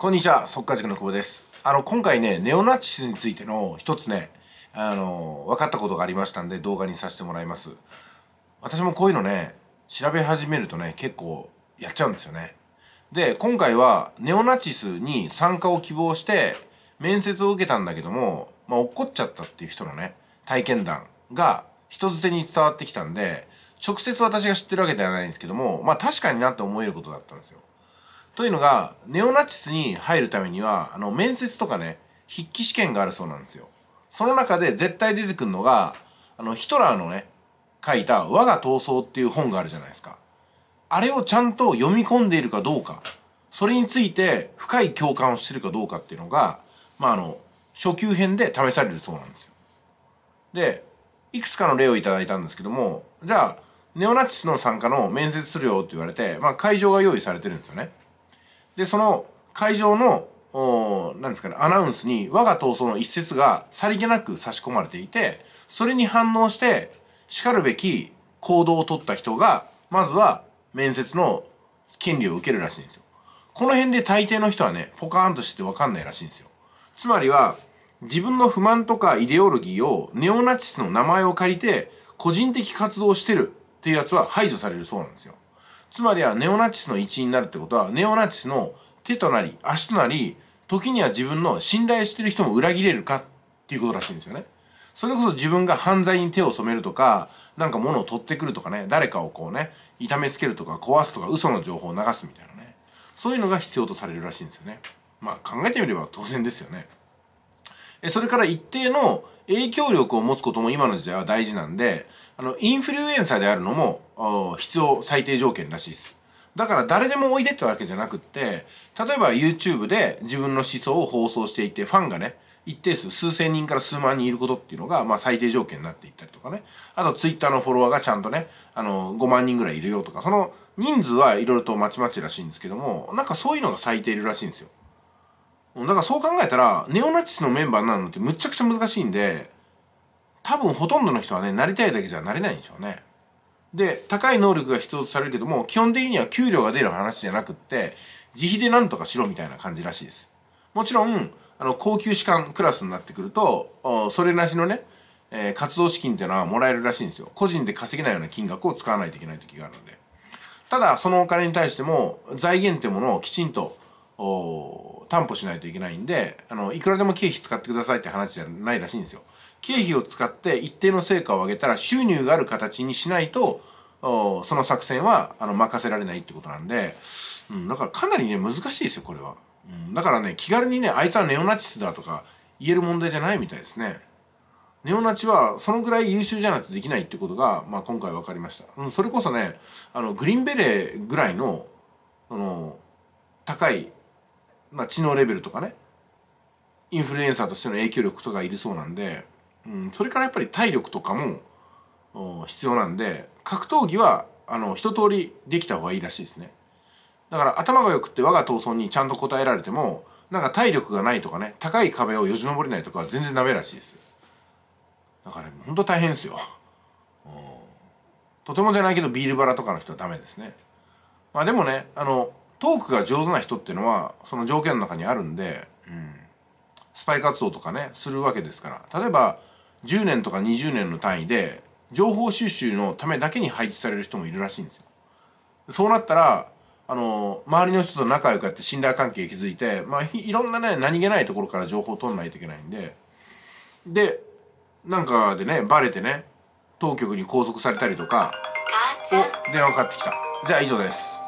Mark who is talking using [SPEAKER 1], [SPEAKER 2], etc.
[SPEAKER 1] こんにちは、速稼塾の久保です。あの、今回ね、ネオナチスについての一つね、あの、分かったことがありましたんで動画にさせてもらいます。私もこういうのね、調べ始めるとね、結構やっちゃうんですよね。で、今回はネオナチスに参加を希望して、面接を受けたんだけども、まあ、怒っちゃったっていう人のね、体験談が人づてに伝わってきたんで、直接私が知ってるわけではないんですけども、まあ確かになって思えることだったんですよ。というのがネオナチスに入るためにはあの面接とかね筆記試験があるそうなんですよその中で絶対出てくるのがあのヒトラーのね書いた「我が闘争」っていう本があるじゃないですかあれをちゃんと読み込んでいるかどうかそれについて深い共感をしてるかどうかっていうのがまああの初級編で試されるそうなんですよでいくつかの例をいただいたんですけどもじゃあネオナチスの参加の面接するよって言われて、まあ、会場が用意されてるんですよねで、その会場の、おなんですかね、アナウンスに我が闘争の一節がさりげなく差し込まれていて、それに反応して、叱るべき行動を取った人が、まずは面接の権利を受けるらしいんですよ。この辺で大抵の人はね、ポカーンとしてわかんないらしいんですよ。つまりは、自分の不満とかイデオロギーをネオナチスの名前を借りて、個人的活動をしてるっていうやつは排除されるそうなんですよ。つまりはネオナチスの一員になるってことはネオナチスの手となり足となり時には自分の信頼してる人も裏切れるかっていうことらしいんですよね。それこそ自分が犯罪に手を染めるとか、なんか物を取ってくるとかね、誰かをこうね、痛めつけるとか壊すとか嘘の情報を流すみたいなね。そういうのが必要とされるらしいんですよね。まあ考えてみれば当然ですよね。それから一定の影響力を持つことも今の時代は大事なんで、あの、インフルエンサーであるのも、必要最低条件らしいです。だから誰でもおいでってわけじゃなくって、例えば YouTube で自分の思想を放送していて、ファンがね、一定数、数千人から数万人いることっていうのが、まあ最低条件になっていったりとかね。あと Twitter のフォロワーがちゃんとね、あの、5万人ぐらいいるよとか、その人数はいろいろとまちまちらしいんですけども、なんかそういうのが最低いるらしいんですよ。だからそう考えたらネオナチスのメンバーになるのってむちゃくちゃ難しいんで多分ほとんどの人はねなりたいだけじゃなれないんでしょうね。で高い能力が必要とされるけども基本的には給料が出る話じゃなくって自費でなんとかしろみたいな感じらしいです。もちろんあの高級士官クラスになってくるとそれなしのね、えー、活動資金っていうのはもらえるらしいんですよ。個人で稼げないような金額を使わないといけない時があるので。ただそのお金に対しても財源ってものをきちんと担保しないといけないんであのいくらでも経費使ってくださいって話じゃないらしいんですよ。経費を使って一定の成果を上げたら収入がある形にしないとその作戦はあの任せられないってことなんで、うん、だからかなりね難しいですよこれは、うん、だからね気軽にねあいつはネオナチスだとか言える問題じゃないみたいですねネオナチはそのぐらい優秀じゃなくてできないってことが、まあ、今回分かりました、うん、それこそねあのグリーンベレーぐらいのその高いまあ、知能レベルとかねインフルエンサーとしての影響力とかいるそうなんで、うん、それからやっぱり体力とかも必要なんで格闘技はあの一通りできた方がいいらしいですねだから頭が良くって我が闘争にちゃんと答えられてもなんか体力がないとかね高い壁をよじ登れないとか全然ダメらしいですだから、ね、ほんと大変ですよとてもじゃないけどビールバラとかの人はダメですねまあでもねあのトークが上手な人っていうのはその条件の中にあるんで、うん、スパイ活動とかねするわけですから例えば10年とか20年の単位で情報収集のためだけに配置される人もいるらしいんですよ。そうなったらあの周りの人と仲良くやって信頼関係築いて、まあ、いろんなね何気ないところから情報を取らないといけないんででなんかでねバレてね当局に拘束されたりとかお電話かかってきたじゃあ以上です。